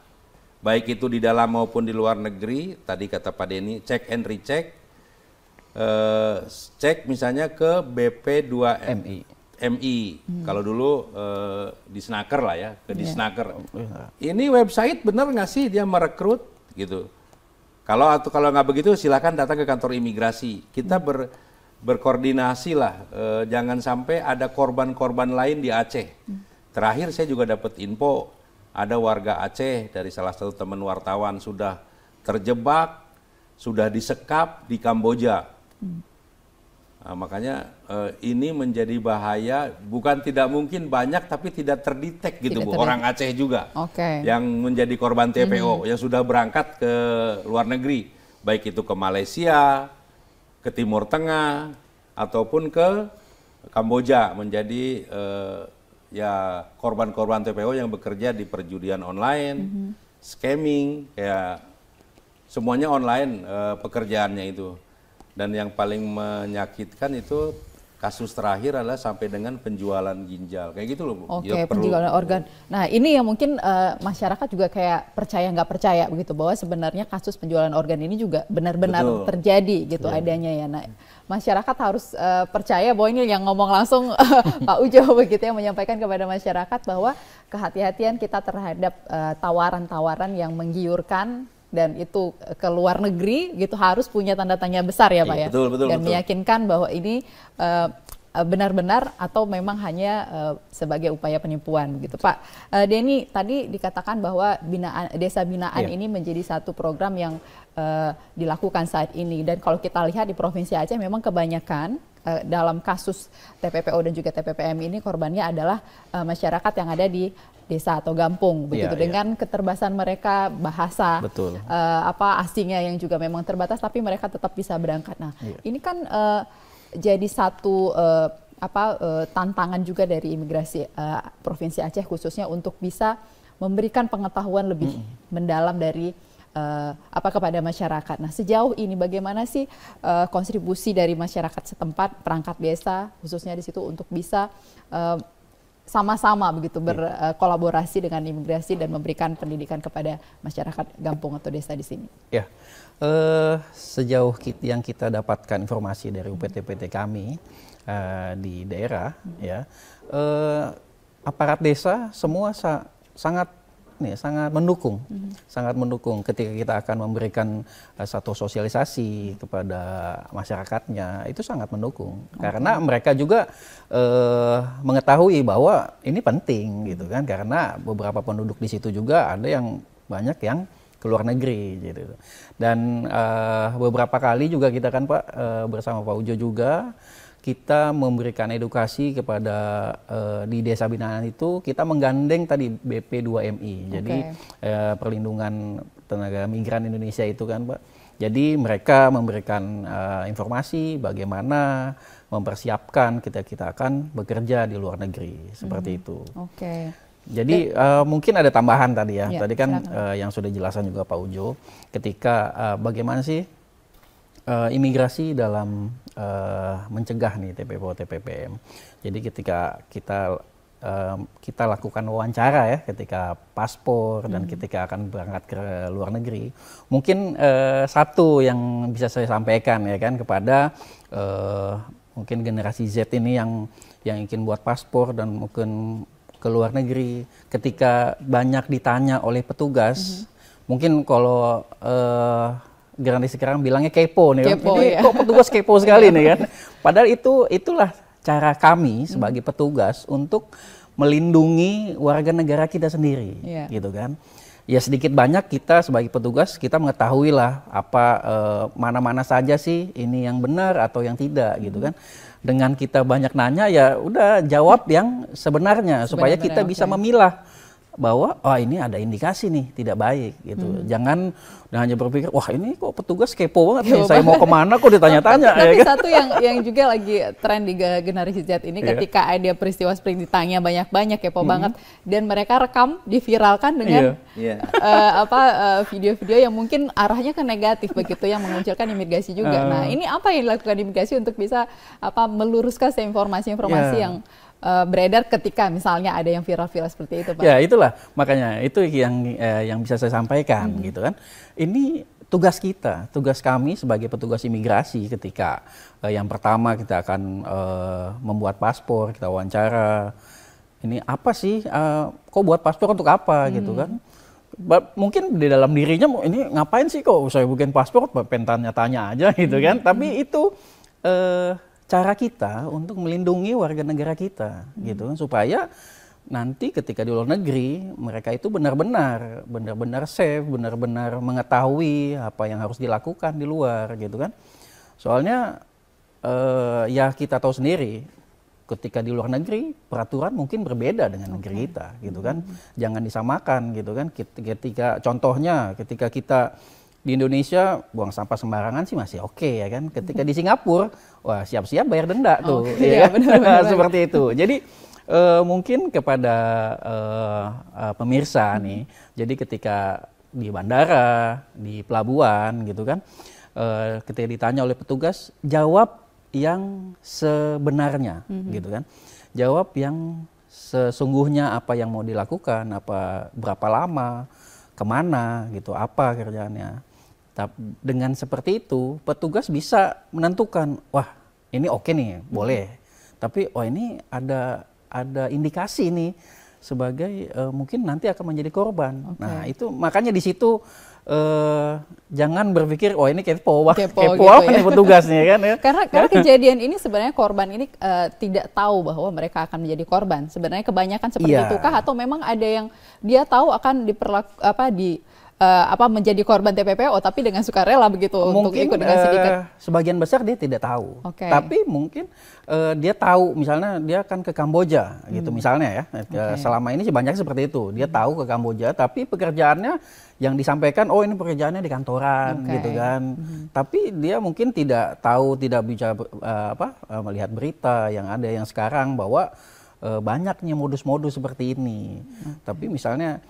baik itu di dalam maupun di luar negeri, tadi kata Pak Denny, cek and recheck, uh, cek misalnya ke BP2 MI. MI. Hmm. Kalau dulu uh, di Snaker lah ya, ke di iya. Snaker. Yeah. Oh, iya. Ini website benar nggak sih dia merekrut gitu? Kalau atau kalau nggak begitu silahkan datang ke kantor imigrasi. Kita hmm. ber berkoordinasi lah, e, jangan sampai ada korban-korban lain di Aceh. Hmm. Terakhir saya juga dapat info ada warga Aceh dari salah satu teman wartawan sudah terjebak, sudah disekap di Kamboja. Nah, makanya eh, ini menjadi bahaya, bukan tidak mungkin banyak tapi tidak terdetek gitu tidak Bu, terdetek. orang Aceh juga. Okay. Yang menjadi korban TPO hmm. yang sudah berangkat ke luar negeri, baik itu ke Malaysia, ke Timur Tengah ataupun ke Kamboja menjadi eh, ya korban-korban TPO yang bekerja di perjudian online, mm -hmm. scamming, ya semuanya online uh, pekerjaannya itu. Dan yang paling menyakitkan itu kasus terakhir adalah sampai dengan penjualan ginjal kayak gitu loh bu. Oke okay, ya, penjualan perlu. organ. Nah ini yang mungkin uh, masyarakat juga kayak percaya nggak percaya begitu bahwa sebenarnya kasus penjualan organ ini juga benar-benar terjadi gitu yeah. adanya ya. Nah masyarakat harus uh, percaya bahwa ini yang ngomong langsung *laughs* Pak Ujo begitu yang menyampaikan kepada masyarakat bahwa kehati-hatian kita terhadap tawaran uh, eh, tawaran -tawaran yang menggiurkan dan itu eh, ke luar negeri gitu harus punya tanda tanya besar ya iya, Pak iya, ya. Betul, betul, dan betul. meyakinkan bahwa ini benar eh, eh, benar-benar atau memang hanya uh, sebagai upaya penipuan begitu Pak uh, Denny tadi dikatakan bahwa binaan desa binaan iya. ini menjadi satu program yang uh, dilakukan saat ini dan kalau kita lihat di provinsi Aceh memang kebanyakan dalam kasus TPPO dan juga TPPM ini korbannya adalah masyarakat yang ada di desa atau gampung iya, begitu yeah, dengan yeah. keterbatasan mereka bahasa Betul. Uh, apa asingnya yang juga memang terbatas tapi mereka tetap bisa berangkat. Nah, yeah. ini kan uh, jadi satu uh, apa uh, tantangan juga dari imigrasi uh, provinsi Aceh khususnya untuk bisa memberikan pengetahuan lebih mm. mendalam dari uh, apa kepada masyarakat. Nah, sejauh ini bagaimana sih uh, kontribusi dari masyarakat setempat, perangkat desa khususnya di situ untuk bisa uh, sama-sama begitu iya. berkolaborasi dengan imigrasi dan memberikan pendidikan kepada masyarakat kampung atau desa di sini. Ya, uh, sejauh kita, yang kita dapatkan informasi dari hmm. UPT-PT kami uh, di daerah, -hmm. ya, uh, aparat desa semua sa sangat nih sangat mendukung, mm-hmm. sangat mendukung ketika kita akan memberikan uh, satu sosialisasi kepada masyarakatnya itu sangat mendukung okay. karena mereka juga uh, mengetahui bahwa ini penting gitu kan karena beberapa penduduk di situ juga ada yang banyak yang ke luar negeri gitu dan uh, beberapa kali juga kita kan pak uh, bersama Pak Ujo juga kita memberikan edukasi kepada uh, di desa binaan itu kita menggandeng tadi BP2MI. Okay. Jadi uh, perlindungan tenaga migran Indonesia itu kan Pak. Jadi mereka memberikan uh, informasi bagaimana mempersiapkan kita kita akan bekerja di luar negeri seperti -hmm. itu. Oke. Okay. Jadi uh, mungkin ada tambahan tadi ya. ya tadi kan uh, yang sudah jelasan juga Pak Ujo ketika uh, bagaimana sih uh, imigrasi dalam uh, mencegah nih TPPO TPPM. Jadi ketika kita uh, kita lakukan wawancara ya ketika paspor hmm. dan ketika akan berangkat ke luar negeri, mungkin uh, satu yang bisa saya sampaikan ya kan kepada uh, mungkin generasi Z ini yang yang ingin buat paspor dan mungkin ke luar negeri ketika banyak ditanya oleh petugas, hmm. mungkin kalau uh, Gerani sekarang bilangnya kepo nih. Kan. Kepo, ya. kok petugas kepo sekali nih kan. *laughs* Padahal itu itulah cara kami hmm. sebagai petugas untuk melindungi warga negara kita sendiri, yeah. gitu kan. Ya sedikit banyak kita sebagai petugas kita mengetahui lah apa eh, mana-mana eh, saja sih ini yang benar atau yang tidak, hmm. gitu kan. Dengan kita banyak nanya ya udah jawab yang sebenarnya, sebenarnya supaya kita okay. bisa memilah bahwa oh ini ada indikasi nih tidak baik gitu. Hmm. Jangan hanya berpikir wah ini kok petugas kepo banget nih saya mau kemana kok ditanya-tanya. Tapi ya, kan? satu yang yang juga lagi tren di generasi Z ini yeah. ketika ada peristiwa seperti ditanya banyak-banyak kepo hmm. banget dan mereka rekam diviralkan dengan yeah. Yeah. Uh, apa eh, video-video uh, yang mungkin arahnya ke negatif begitu yang mengunculkan imigrasi juga. Uh. Nah eh. ini apa yang dilakukan imigrasi untuk bisa apa meluruskan informasi-informasi yeah. yang uh, beredar ketika misalnya ada yang viral-viral seperti itu, Pak. Ya, itulah makanya itu yang eh, yang bisa saya sampaikan hmm. gitu kan. Ini tugas kita, tugas kami sebagai petugas imigrasi ketika eh, yang pertama kita akan eh, membuat paspor, kita wawancara. Ini apa sih eh, kok buat paspor untuk apa gitu hmm. gitu kan? mungkin di dalam dirinya ini ngapain sih kok saya bikin paspor pentanya tanya-tanya aja gitu hmm. kan hmm. tapi itu eh, cara kita untuk melindungi warga negara kita hmm. gitu kan. supaya nanti ketika di luar negeri mereka itu benar-benar benar-benar safe, benar-benar mengetahui apa yang harus dilakukan di luar gitu kan. Soalnya eh, ya kita tahu sendiri ketika di luar negeri peraturan mungkin berbeda dengan okay. negeri kita gitu kan. -hmm. Jangan disamakan gitu kan. Ketika contohnya ketika kita di Indonesia buang sampah sembarangan sih masih oke okay, ya kan. Ketika di Singapura wah siap-siap bayar denda oh, tuh. ya, *laughs* iya, iya kan? benar, *laughs* benar, Seperti itu. Jadi uh, mungkin kepada uh, uh, pemirsa hmm. nih, jadi ketika di bandara, di pelabuhan gitu kan, uh, ketika ditanya oleh petugas, jawab yang sebenarnya hmm. gitu kan. Jawab yang sesungguhnya apa yang mau dilakukan, apa berapa lama, kemana gitu, apa kerjaannya dengan seperti itu, petugas bisa menentukan, wah ini oke okay nih, boleh. Hmm. Tapi oh, ini ada ada indikasi nih sebagai uh, mungkin nanti akan menjadi korban. Okay. Nah, itu makanya di situ uh, jangan berpikir oh ini kepo wah kepo, kepo gitu apa ya. nih petugasnya kan ya. *laughs* karena kan? karena kejadian ini sebenarnya korban ini uh, tidak tahu bahwa mereka akan menjadi korban. Sebenarnya kebanyakan seperti yeah. itu kah atau memang ada yang dia tahu akan diperlaku apa di uh, apa menjadi korban TPPO tapi dengan sukarela begitu mungkin, untuk ikut dengan sindikat. Uh, eh, sebagian besar dia tidak tahu. Okay. Tapi mungkin uh, dia tahu misalnya dia akan ke Kamboja gitu hmm. gitu misalnya ya. Okay. Selama ini sih banyak seperti itu. Dia hmm. tahu ke Kamboja tapi pekerjaannya yang disampaikan oh ini pekerjaannya di kantoran okay. gitu kan. Hmm. Tapi dia mungkin tidak tahu tidak bisa uh, apa uh, melihat berita yang ada yang sekarang bahwa banyaknya modus-modus seperti ini. Hmm. Tapi misalnya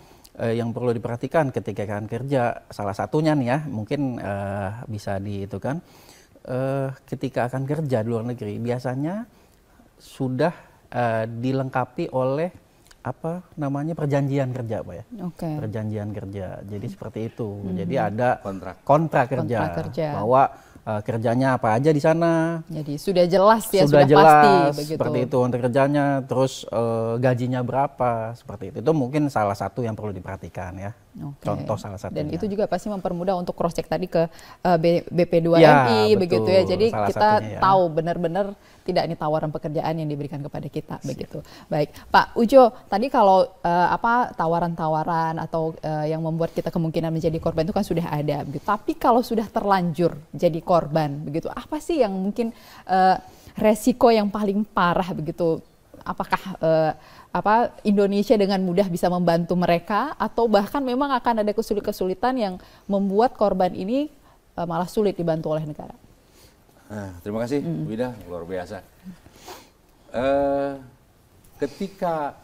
eh, yang perlu diperhatikan ketika kalian kerja salah satunya nih ya mungkin eh, bisa di itu kan eh, ketika akan kerja di luar negeri biasanya sudah eh, dilengkapi oleh apa namanya perjanjian kerja pak ya okay. perjanjian kerja jadi seperti itu -hmm. jadi ada kontrak kontrak kerja, kontrak kerja. bahwa uh, kerjanya apa aja di sana. Jadi sudah jelas ya sudah, sudah jelas, pasti begitu. Seperti itu untuk kerjanya, terus uh, gajinya berapa seperti itu. Itu mungkin salah satu yang perlu diperhatikan ya. Okay. Contoh salah satunya. Dan itu juga pasti mempermudah untuk cross check tadi ke uh, eh, BP2MI ya, begitu ya. Jadi salah kita ya. tahu benar-benar tidak ini tawaran pekerjaan yang diberikan kepada kita Siap. begitu. Baik, Pak Ujo, tadi kalau uh, apa tawaran-tawaran atau uh, yang membuat kita kemungkinan menjadi korban itu kan sudah ada begitu. Tapi kalau sudah terlanjur jadi korban begitu, apa sih yang mungkin uh, resiko yang paling parah begitu? Apakah uh, apa Indonesia dengan mudah bisa membantu mereka atau bahkan memang akan ada kesulitan-kesulitan yang membuat korban ini uh, malah sulit dibantu oleh negara. Nah, terima kasih mm. Wida luar biasa. Uh, ketika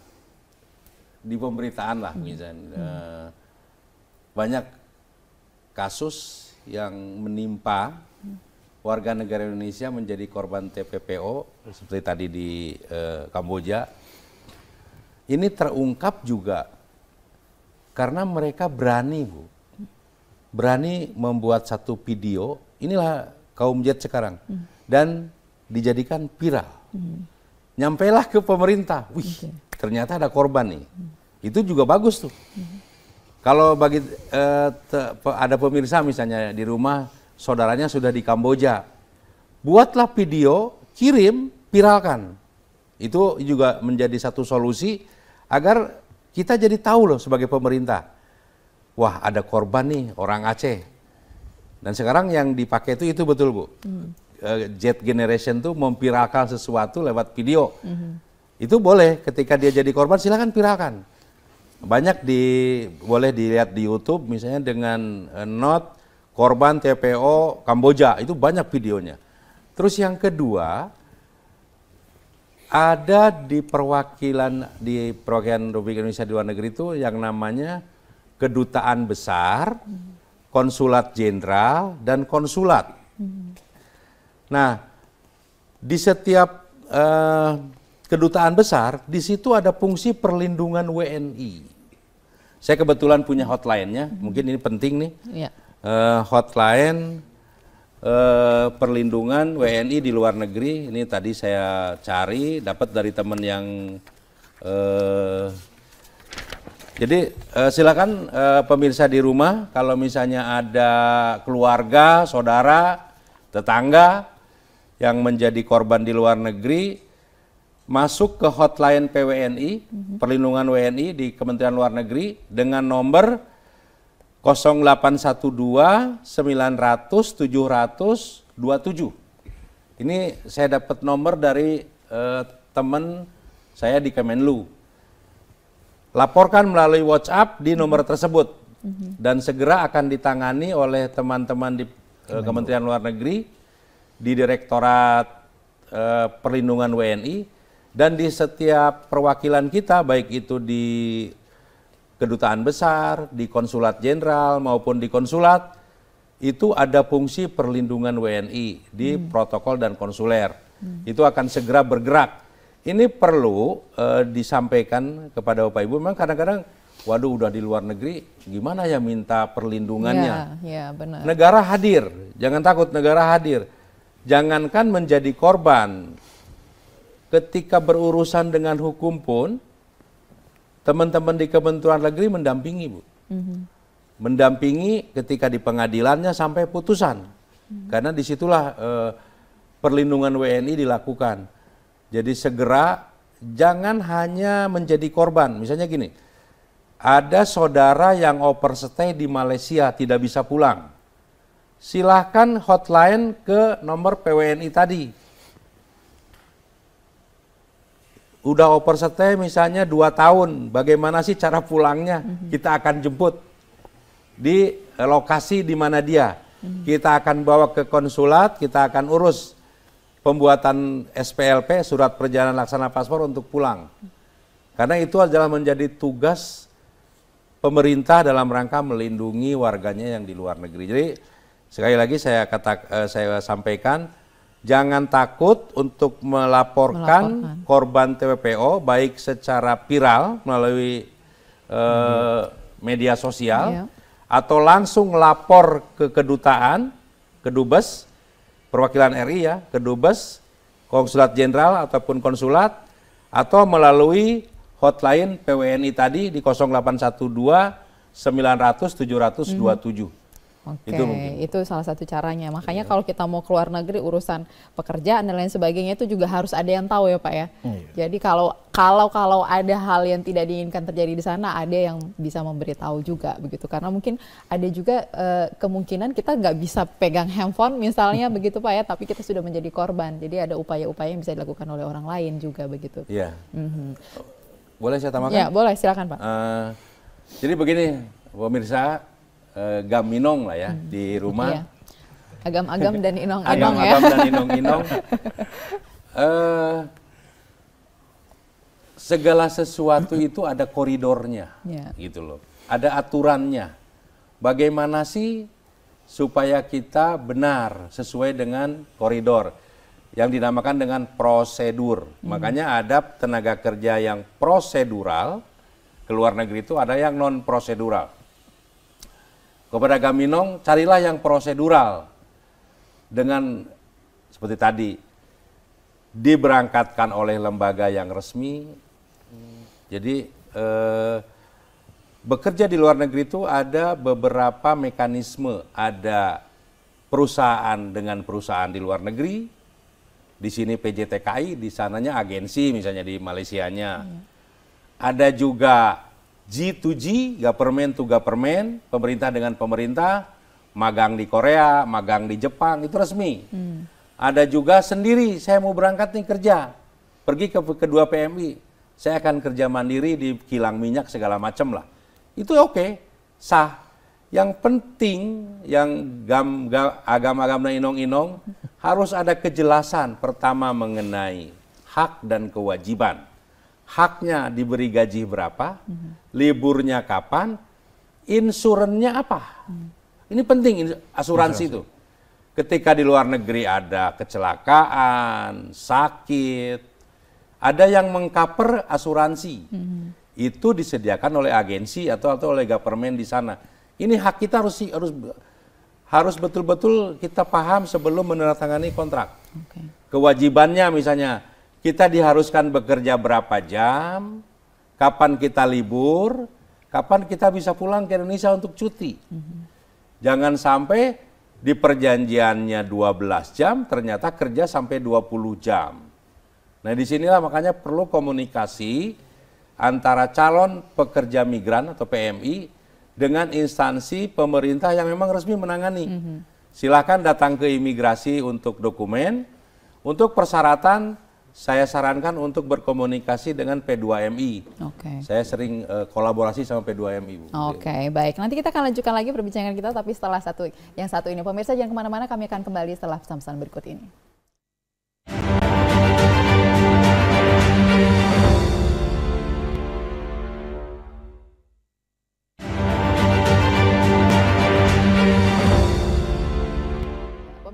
di pemberitaan lah misal mm. uh, banyak kasus yang menimpa warga negara Indonesia menjadi korban TPPO seperti tadi di uh, Kamboja ini terungkap juga karena mereka berani, Bu. Berani membuat satu video, inilah kaum jet sekarang. Hmm. Dan dijadikan viral. Hmm. lah ke pemerintah. Wih, okay. ternyata ada korban nih. Hmm. Itu juga bagus tuh. Hmm. Kalau bagi eh, te, ada pemirsa misalnya di rumah saudaranya sudah di Kamboja, buatlah video, kirim, viralkan. Itu juga menjadi satu solusi agar kita jadi tahu loh sebagai pemerintah. Wah, ada korban nih orang Aceh. Dan sekarang yang dipakai itu itu betul, Bu. Hmm. Eh, Jet generation tuh memviralkan sesuatu lewat video. Hmm. Itu boleh ketika dia jadi korban silakan viralkan. Banyak di boleh dilihat di YouTube misalnya dengan eh, not korban TPO Kamboja, itu banyak videonya. Terus yang kedua, ada di perwakilan di perwakilan Republik Indonesia di luar negeri itu yang namanya kedutaan besar, konsulat jenderal dan konsulat. Nah, di setiap eh, kedutaan besar di situ ada fungsi perlindungan WNI. Saya kebetulan punya hotline-nya, mungkin ini penting nih. Yeah. Eh, hotline Eh, perlindungan WNI di luar negeri ini tadi saya cari dapat dari teman yang eh, jadi eh, silakan eh, pemirsa di rumah kalau misalnya ada keluarga, saudara, tetangga yang menjadi korban di luar negeri masuk ke hotline PWNI, mm -hmm. perlindungan WNI di Kementerian Luar Negeri dengan nomor 0812 900 700 27. Ini saya dapat nomor dari eh, teman saya di Kemenlu. Laporkan melalui WhatsApp di nomor tersebut mhm. dan segera akan ditangani oleh teman-teman di eh, Kementerian Luar Negeri di Direktorat eh, Perlindungan WNI dan di setiap perwakilan kita baik itu di kedutaan besar, di konsulat jenderal maupun di konsulat itu ada fungsi perlindungan WNI di hmm. protokol dan konsuler. Hmm. Itu akan segera bergerak. Ini perlu e, disampaikan kepada Bapak Ibu memang kadang-kadang waduh udah di luar negeri gimana ya minta perlindungannya. Ya, ya benar. Negara hadir, jangan takut negara hadir. Jangankan menjadi korban ketika berurusan dengan hukum pun teman-teman di Kementerian Negeri mendampingi Bu. Mm-hmm. Mendampingi ketika di pengadilannya sampai putusan. Mm-hmm. Karena disitulah eh, perlindungan WNI dilakukan. Jadi segera jangan hanya menjadi korban. Misalnya gini, ada saudara yang overstay di Malaysia tidak bisa pulang. Silahkan hotline ke nomor PWNI tadi udah overstay misalnya dua tahun, bagaimana sih cara pulangnya? Mm-hmm. Kita akan jemput di eh, lokasi di mana dia. Mm-hmm. Kita akan bawa ke konsulat, kita akan urus pembuatan SPLP, surat perjalanan laksana paspor untuk pulang. Karena itu adalah menjadi tugas pemerintah dalam rangka melindungi warganya yang di luar negeri. Jadi sekali lagi saya kata eh, saya sampaikan jangan takut untuk melaporkan, melaporkan. korban TPPO baik secara viral melalui hmm. media sosial iya. atau langsung lapor ke kedutaan, kedubes, perwakilan RI ya, kedubes, konsulat jenderal ataupun konsulat atau melalui hotline PWNI tadi di 0812 900 727. -hmm. Oke, itu, itu salah satu caranya. Makanya yeah. kalau kita mau keluar negeri urusan pekerjaan dan lain sebagainya itu juga harus ada yang tahu ya Pak ya. Yeah. Jadi kalau kalau kalau ada hal yang tidak diinginkan terjadi di sana, ada yang bisa memberitahu juga begitu. Karena mungkin ada juga uh, kemungkinan kita nggak bisa pegang handphone misalnya *laughs* begitu Pak ya, tapi kita sudah menjadi korban. Jadi ada upaya-upaya yang bisa dilakukan oleh orang lain juga begitu. Iya. Mm -hmm. Boleh saya tambahkan? Ya boleh silakan Pak. Uh, jadi begini pemirsa uh, eh, gaminong lah ya hmm. di rumah. Iya. Agam-agam dan inong-inong Agam -agam ya. Agam-agam dan *laughs* inong-inong. uh, segala sesuatu itu ada koridornya, yeah. gitu loh. Ada aturannya. Bagaimana sih supaya kita benar sesuai dengan koridor yang dinamakan dengan prosedur. Hmm. Makanya ada tenaga kerja yang prosedural, ke luar negeri itu ada yang non prosedural. Kepada Gaminong, carilah yang prosedural. Dengan seperti tadi, diberangkatkan oleh lembaga yang resmi. Jadi eh, bekerja di luar negeri itu ada beberapa mekanisme. Ada perusahaan dengan perusahaan di luar negeri, di sini PJTKI, di sananya agensi misalnya di Malaysia Hmm. Ada juga G2G, government to government, pemerintah dengan pemerintah, magang di Korea, magang di Jepang, itu resmi. Hmm. Ada juga sendiri, saya mau berangkat nih kerja, pergi ke kedua PMI, saya akan kerja mandiri di kilang minyak segala macam lah. Itu oke, okay, sah. Yang penting, yang agama-agama inong-inong, harus ada kejelasan pertama mengenai hak dan kewajiban haknya diberi gaji berapa, hmm. liburnya kapan, insurannya apa. Hmm. Ini penting asuransi itu. Ketika di luar negeri ada kecelakaan, sakit, ada yang mengcover asuransi. Hmm. Itu disediakan oleh agensi atau atau oleh government di sana. Ini hak kita harus harus harus betul-betul kita paham sebelum menandatangani kontrak. Okay. Kewajibannya misalnya kita diharuskan bekerja berapa jam, kapan kita libur, kapan kita bisa pulang ke Indonesia untuk cuti. Mm-hmm. Jangan sampai di perjanjiannya 12 jam, ternyata kerja sampai 20 jam. Nah disinilah makanya perlu komunikasi antara calon pekerja migran atau PMI dengan instansi pemerintah yang memang resmi menangani. Mm-hmm. Silahkan datang ke imigrasi untuk dokumen, untuk persyaratan saya sarankan untuk berkomunikasi dengan P2MI. Oke. Okay. Saya sering uh, kolaborasi sama P2MI. Oke, okay, baik. Nanti kita akan lanjutkan lagi perbincangan kita tapi setelah satu yang satu ini. Pemirsa jangan kemana-mana, kami akan kembali setelah pesan-pesan berikut ini.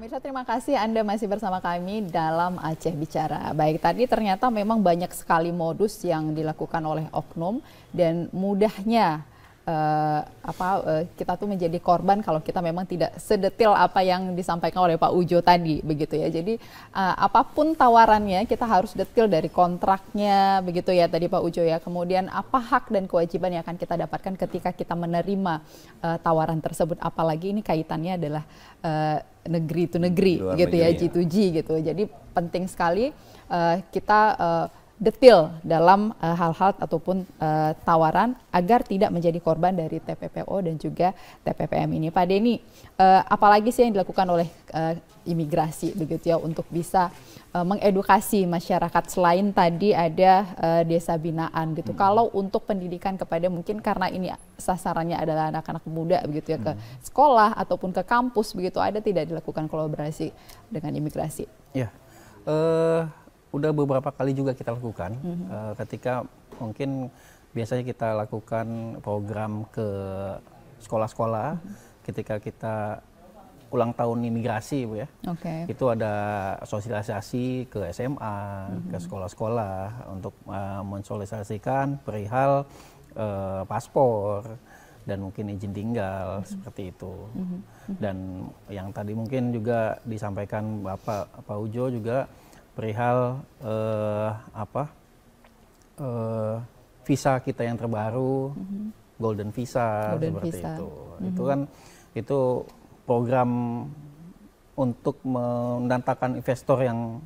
Pemirsa terima kasih Anda masih bersama kami dalam Aceh Bicara. Baik tadi ternyata memang banyak sekali modus yang dilakukan oleh oknum dan mudahnya uh, apa uh, kita tuh menjadi korban kalau kita memang tidak sedetil apa yang disampaikan oleh Pak Ujo tadi begitu ya. Jadi uh, apapun tawarannya kita harus detil dari kontraknya begitu ya tadi Pak Ujo ya. Kemudian apa hak dan kewajiban yang akan kita dapatkan ketika kita menerima uh, tawaran tersebut apalagi ini kaitannya adalah uh, negeri itu negeri Luar gitu ya, ya G2G gitu. Jadi penting sekali uh, kita uh, detail dalam eh, hal-hal uh, ataupun uh, tawaran agar tidak menjadi korban dari TPPO dan juga TPPM ini. Pak Denny, uh, apalagi sih yang dilakukan oleh uh, imigrasi begitu ya untuk bisa uh, mengedukasi masyarakat selain tadi ada uh, desa binaan gitu. Hmm. Kalau untuk pendidikan kepada mungkin karena ini sasarannya adalah anak-anak muda begitu ya hmm. ke sekolah ataupun ke kampus begitu ada tidak dilakukan kolaborasi dengan imigrasi? Ya. Uh udah beberapa kali juga kita lakukan mm -hmm. uh, ketika mungkin biasanya kita lakukan program ke sekolah-sekolah mm -hmm. ketika kita ulang tahun imigrasi bu ya okay. itu ada sosialisasi ke SMA mm -hmm. ke mm-hmm. sekolah-sekolah untuk uh, mensosialisasikan perihal uh, paspor dan mungkin izin tinggal mm -hmm. seperti itu. Mm -hmm. Dan yang tadi mungkin juga disampaikan Bapak Pak Ujo juga perihal uh, apa uh, visa kita yang terbaru, mm -hmm. golden visa golden seperti visa. itu. Mm -hmm. Itu kan itu program untuk mendatangkan investor yang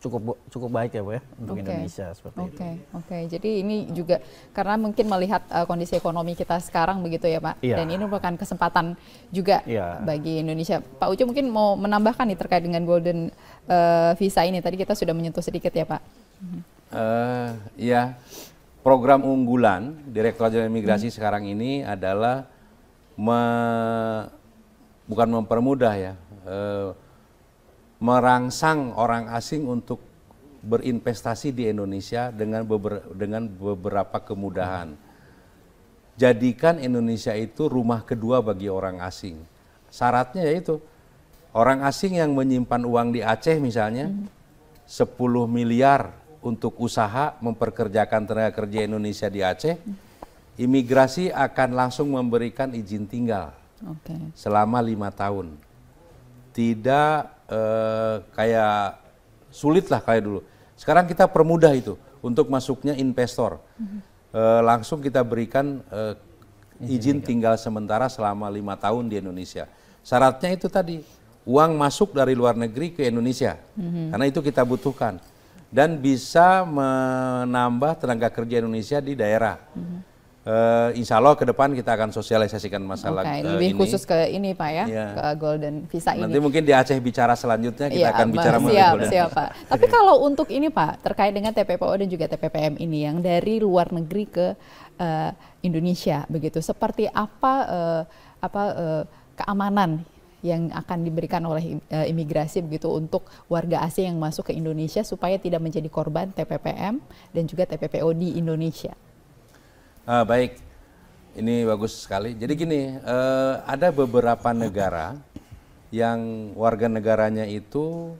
cukup cukup baik ya bu ya untuk okay. Indonesia seperti okay. itu. Oke oke jadi ini juga karena mungkin melihat uh, kondisi ekonomi kita sekarang begitu ya pak yeah. dan ini merupakan kesempatan juga yeah. bagi Indonesia Pak Ucu mungkin mau menambahkan nih terkait dengan golden uh, visa ini? Tadi kita sudah menyentuh sedikit ya Pak. Uh, ya, program unggulan Direktur Jenderal Imigrasi hmm. sekarang ini adalah me, bukan mempermudah ya, uh, merangsang orang asing untuk berinvestasi di Indonesia dengan beber, dengan beberapa kemudahan. Jadikan Indonesia itu rumah kedua bagi orang asing. Syaratnya yaitu Orang asing yang menyimpan uang di Aceh misalnya hmm. 10 miliar untuk usaha memperkerjakan tenaga kerja Indonesia di Aceh, hmm. imigrasi akan langsung memberikan izin tinggal okay. selama lima tahun. Tidak eh, kayak sulit lah kayak dulu. Sekarang kita permudah itu untuk masuknya investor. Hmm. Eh, langsung kita berikan eh, izin tinggal sementara selama lima tahun di Indonesia. Syaratnya itu tadi uang masuk dari luar negeri ke Indonesia. Mm-hmm. Karena itu kita butuhkan dan bisa menambah tenaga kerja Indonesia di daerah. Mm-hmm. Uh, insya Allah ke depan kita akan sosialisasikan masalah okay, uh, eh, lebih ini. khusus ke ini Pak ya, yeah. ke Golden Visa ini. Nanti mungkin di Aceh bicara selanjutnya kita yeah, akan bicara siap, mengenai Golden siap, Pak. Tapi kalau untuk ini Pak, terkait dengan TPPO dan juga TPPM ini yang dari luar negeri ke uh, Indonesia begitu, seperti apa uh, apa uh, keamanan yang akan diberikan oleh eh, imigrasi begitu untuk warga asing yang masuk ke Indonesia supaya tidak menjadi korban TPPM dan juga TPPO di Indonesia. Ah, baik, ini bagus sekali. Jadi gini, eh, ada beberapa negara yang warga negaranya itu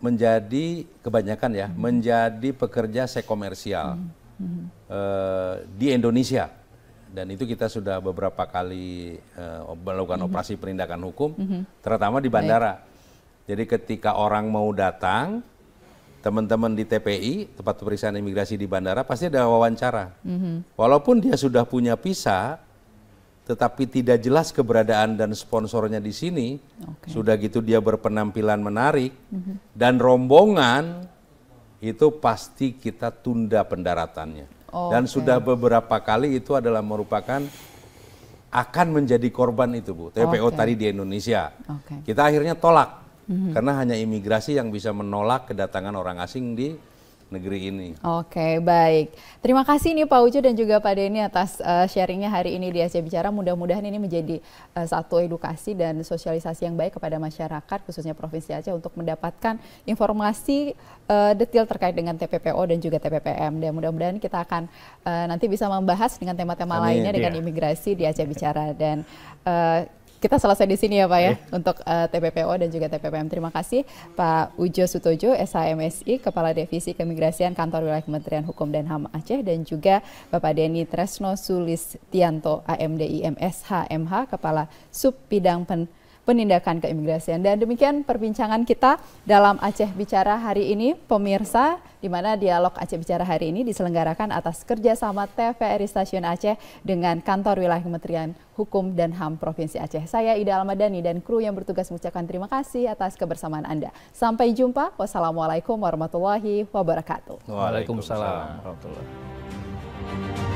menjadi kebanyakan ya, hmm. menjadi pekerja sekomersial hmm. Hmm. Eh, di Indonesia dan itu kita sudah beberapa kali uh, melakukan mm -hmm. operasi penindakan hukum, mm -hmm. terutama di bandara. Baik. Jadi ketika orang mau datang, teman-teman di TPI tempat pemeriksaan imigrasi di bandara pasti ada wawancara. Mm -hmm. Walaupun dia sudah punya visa, tetapi tidak jelas keberadaan dan sponsornya di sini, okay. sudah gitu dia berpenampilan menarik mm -hmm. dan rombongan itu pasti kita tunda pendaratannya. Dan okay. sudah beberapa kali itu adalah merupakan akan menjadi korban itu Bu, TPO okay. tadi di Indonesia. Okay. Kita akhirnya tolak mm -hmm. karena hanya imigrasi yang bisa menolak kedatangan orang asing di negeri ini. Oke, baik. Terima kasih nih Pak Ucu dan juga Pak Denny atas uh, sharingnya hari ini di Asia Bicara. Mudah-mudahan ini menjadi uh, satu edukasi dan sosialisasi yang baik kepada masyarakat, khususnya Provinsi Aceh untuk mendapatkan informasi uh, detail terkait dengan TPPO dan juga TPPM. Dan mudah-mudahan kita akan uh, nanti bisa membahas dengan tema-tema lainnya dengan ya. imigrasi di Aceh Bicara. Dan uh, kita selesai di sini ya Pak ya, ya. untuk uh, eh, TPPO dan juga TPPM. Terima kasih Pak Ujo Sutojo, SHMSI, Kepala Divisi Keimigrasian Kantor Wilayah Kementerian Hukum dan HAM Aceh dan juga Bapak Denny Tresno Sulis Tianto, AMDI MSH MH, Kepala Sub Bidang Pen penindakan keimigrasian. Dan demikian perbincangan kita dalam Aceh Bicara hari ini, pemirsa, di mana dialog Aceh Bicara hari ini diselenggarakan atas kerjasama TVRI Stasiun Aceh dengan Kantor Wilayah Kementerian Hukum dan HAM Provinsi Aceh. Saya Ida Almadani dan kru yang bertugas mengucapkan terima kasih atas kebersamaan Anda. Sampai jumpa. Wassalamualaikum warahmatullahi wabarakatuh. Waalaikumsalam warahmatullahi wabarakatuh.